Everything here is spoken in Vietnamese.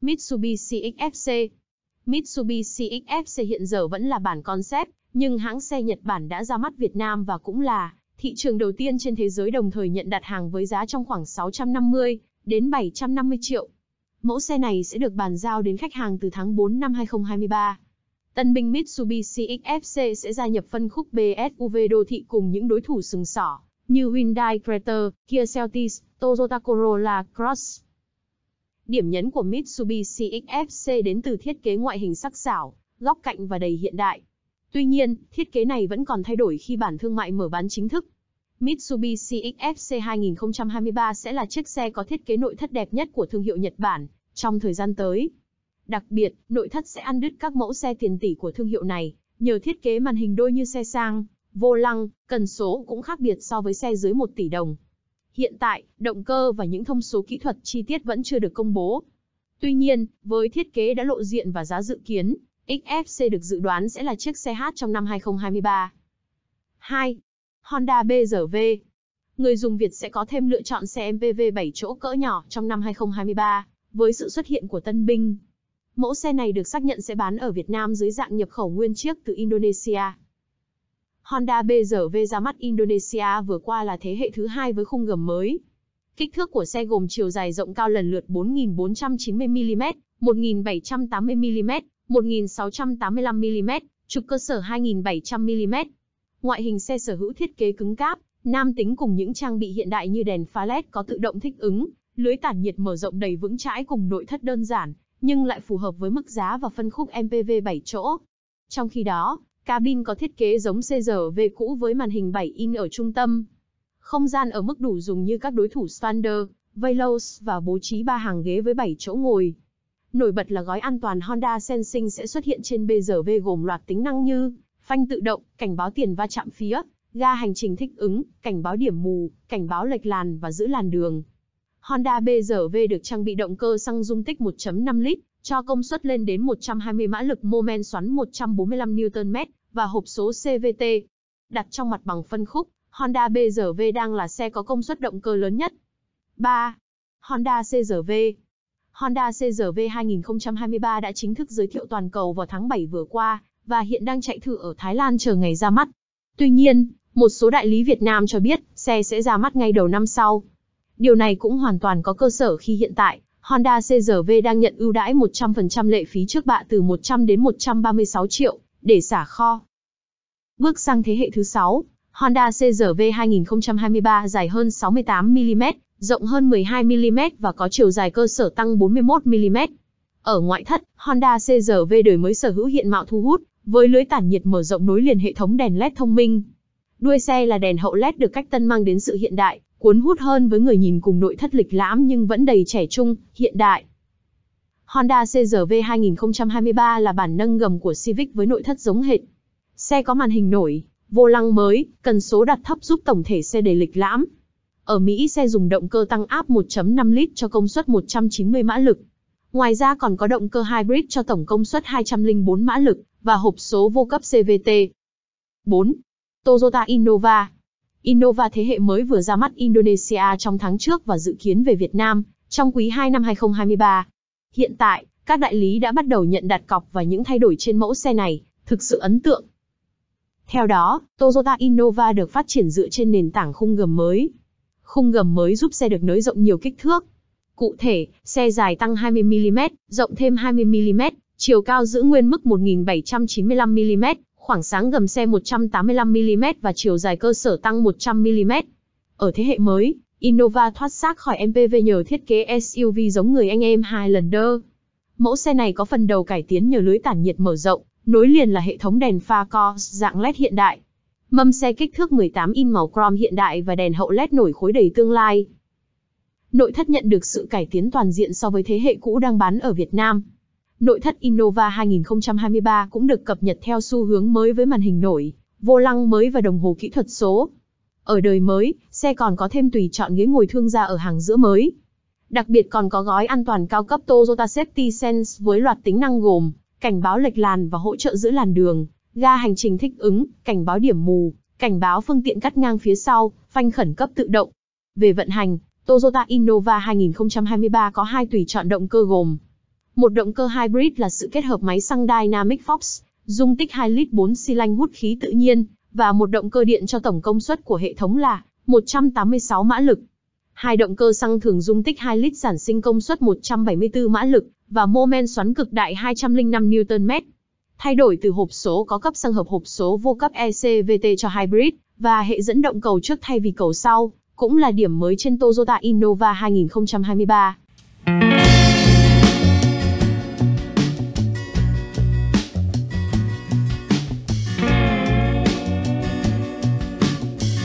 Mitsubishi XFC Mitsubishi XFC hiện giờ vẫn là bản concept, nhưng hãng xe Nhật Bản đã ra mắt Việt Nam và cũng là thị trường đầu tiên trên thế giới đồng thời nhận đặt hàng với giá trong khoảng 650 đến 750 triệu. Mẫu xe này sẽ được bàn giao đến khách hàng từ tháng 4 năm 2023. Tân binh Mitsubishi XFC sẽ gia nhập phân khúc BSUV đô thị cùng những đối thủ sừng sỏ như Hyundai Creta, Kia Celtis, Toyota Corolla Cross. Điểm nhấn của Mitsubishi XFC đến từ thiết kế ngoại hình sắc sảo, góc cạnh và đầy hiện đại. Tuy nhiên, thiết kế này vẫn còn thay đổi khi bản thương mại mở bán chính thức. Mitsubishi XFC 2023 sẽ là chiếc xe có thiết kế nội thất đẹp nhất của thương hiệu Nhật Bản trong thời gian tới. Đặc biệt, nội thất sẽ ăn đứt các mẫu xe tiền tỷ của thương hiệu này, nhờ thiết kế màn hình đôi như xe sang, vô lăng, cần số cũng khác biệt so với xe dưới 1 tỷ đồng. Hiện tại, động cơ và những thông số kỹ thuật chi tiết vẫn chưa được công bố. Tuy nhiên, với thiết kế đã lộ diện và giá dự kiến, XFC được dự đoán sẽ là chiếc xe hát trong năm 2023. 2. Honda BRV Người dùng Việt sẽ có thêm lựa chọn xe MPV 7 chỗ cỡ nhỏ trong năm 2023, với sự xuất hiện của Tân Binh. Mẫu xe này được xác nhận sẽ bán ở Việt Nam dưới dạng nhập khẩu nguyên chiếc từ Indonesia. Honda BRV ra mắt Indonesia vừa qua là thế hệ thứ hai với khung gầm mới. Kích thước của xe gồm chiều dài rộng cao lần lượt 4.490mm, 1.780mm, 1.685mm, trục cơ sở 2.700mm. Ngoại hình xe sở hữu thiết kế cứng cáp, nam tính cùng những trang bị hiện đại như đèn pha LED có tự động thích ứng, lưới tản nhiệt mở rộng đầy vững chãi cùng nội thất đơn giản, nhưng lại phù hợp với mức giá và phân khúc MPV 7 chỗ. Trong khi đó, Cabin có thiết kế giống CRV cũ với màn hình 7 in ở trung tâm. Không gian ở mức đủ dùng như các đối thủ Standard, Velos và bố trí 3 hàng ghế với 7 chỗ ngồi. Nổi bật là gói an toàn Honda Sensing sẽ xuất hiện trên BRV gồm loạt tính năng như phanh tự động, cảnh báo tiền va chạm phía, ga hành trình thích ứng, cảnh báo điểm mù, cảnh báo lệch làn và giữ làn đường. Honda BRV được trang bị động cơ xăng dung tích 1.5 lít, cho công suất lên đến 120 mã lực mô men xoắn 145 Nm và hộp số CVT. Đặt trong mặt bằng phân khúc, Honda BRV đang là xe có công suất động cơ lớn nhất. 3. Honda CRV Honda CRV 2023 đã chính thức giới thiệu toàn cầu vào tháng 7 vừa qua và hiện đang chạy thử ở Thái Lan chờ ngày ra mắt. Tuy nhiên, một số đại lý Việt Nam cho biết xe sẽ ra mắt ngay đầu năm sau. Điều này cũng hoàn toàn có cơ sở khi hiện tại, Honda CRV đang nhận ưu đãi 100% lệ phí trước bạ từ 100 đến 136 triệu để xả kho. Bước sang thế hệ thứ 6, Honda CRV 2023 dài hơn 68 mm, rộng hơn 12 mm và có chiều dài cơ sở tăng 41 mm. Ở ngoại thất, Honda CRV đời mới sở hữu hiện mạo thu hút, với lưới tản nhiệt mở rộng nối liền hệ thống đèn LED thông minh. Đuôi xe là đèn hậu LED được cách tân mang đến sự hiện đại, cuốn hút hơn với người nhìn cùng nội thất lịch lãm nhưng vẫn đầy trẻ trung, hiện đại. Honda CRV 2023 là bản nâng gầm của Civic với nội thất giống hệt. Xe có màn hình nổi, vô lăng mới, cần số đặt thấp giúp tổng thể xe đầy lịch lãm. Ở Mỹ xe dùng động cơ tăng áp 1.5 lít cho công suất 190 mã lực. Ngoài ra còn có động cơ hybrid cho tổng công suất 204 mã lực và hộp số vô cấp CVT. 4. Toyota Innova Innova thế hệ mới vừa ra mắt Indonesia trong tháng trước và dự kiến về Việt Nam trong quý 2 năm 2023. Hiện tại, các đại lý đã bắt đầu nhận đặt cọc và những thay đổi trên mẫu xe này thực sự ấn tượng. Theo đó, Toyota Innova được phát triển dựa trên nền tảng khung gầm mới. Khung gầm mới giúp xe được nới rộng nhiều kích thước. Cụ thể, xe dài tăng 20mm, rộng thêm 20mm, chiều cao giữ nguyên mức 1795mm, khoảng sáng gầm xe 185mm và chiều dài cơ sở tăng 100mm. Ở thế hệ mới, Innova thoát xác khỏi MPV nhờ thiết kế SUV giống người anh em Highlander. Mẫu xe này có phần đầu cải tiến nhờ lưới tản nhiệt mở rộng, nối liền là hệ thống đèn pha Cors dạng LED hiện đại. Mâm xe kích thước 18 in màu chrome hiện đại và đèn hậu LED nổi khối đầy tương lai. Nội thất nhận được sự cải tiến toàn diện so với thế hệ cũ đang bán ở Việt Nam. Nội thất Innova 2023 cũng được cập nhật theo xu hướng mới với màn hình nổi, vô lăng mới và đồng hồ kỹ thuật số. Ở đời mới, xe còn có thêm tùy chọn ghế ngồi thương gia ở hàng giữa mới. Đặc biệt còn có gói an toàn cao cấp Toyota Safety Sense với loạt tính năng gồm cảnh báo lệch làn và hỗ trợ giữ làn đường, ga hành trình thích ứng, cảnh báo điểm mù, cảnh báo phương tiện cắt ngang phía sau, phanh khẩn cấp tự động. Về vận hành, Toyota Innova 2023 có hai tùy chọn động cơ gồm một động cơ hybrid là sự kết hợp máy xăng Dynamic Fox, dung tích 2 lít 4 xi lanh hút khí tự nhiên, và một động cơ điện cho tổng công suất của hệ thống là 186 mã lực. Hai động cơ xăng thường dung tích 2 lít sản sinh công suất 174 mã lực và mô men xoắn cực đại 205 Nm. Thay đổi từ hộp số có cấp sang hợp hộp số vô cấp ECVT cho hybrid và hệ dẫn động cầu trước thay vì cầu sau cũng là điểm mới trên Toyota Innova 2023.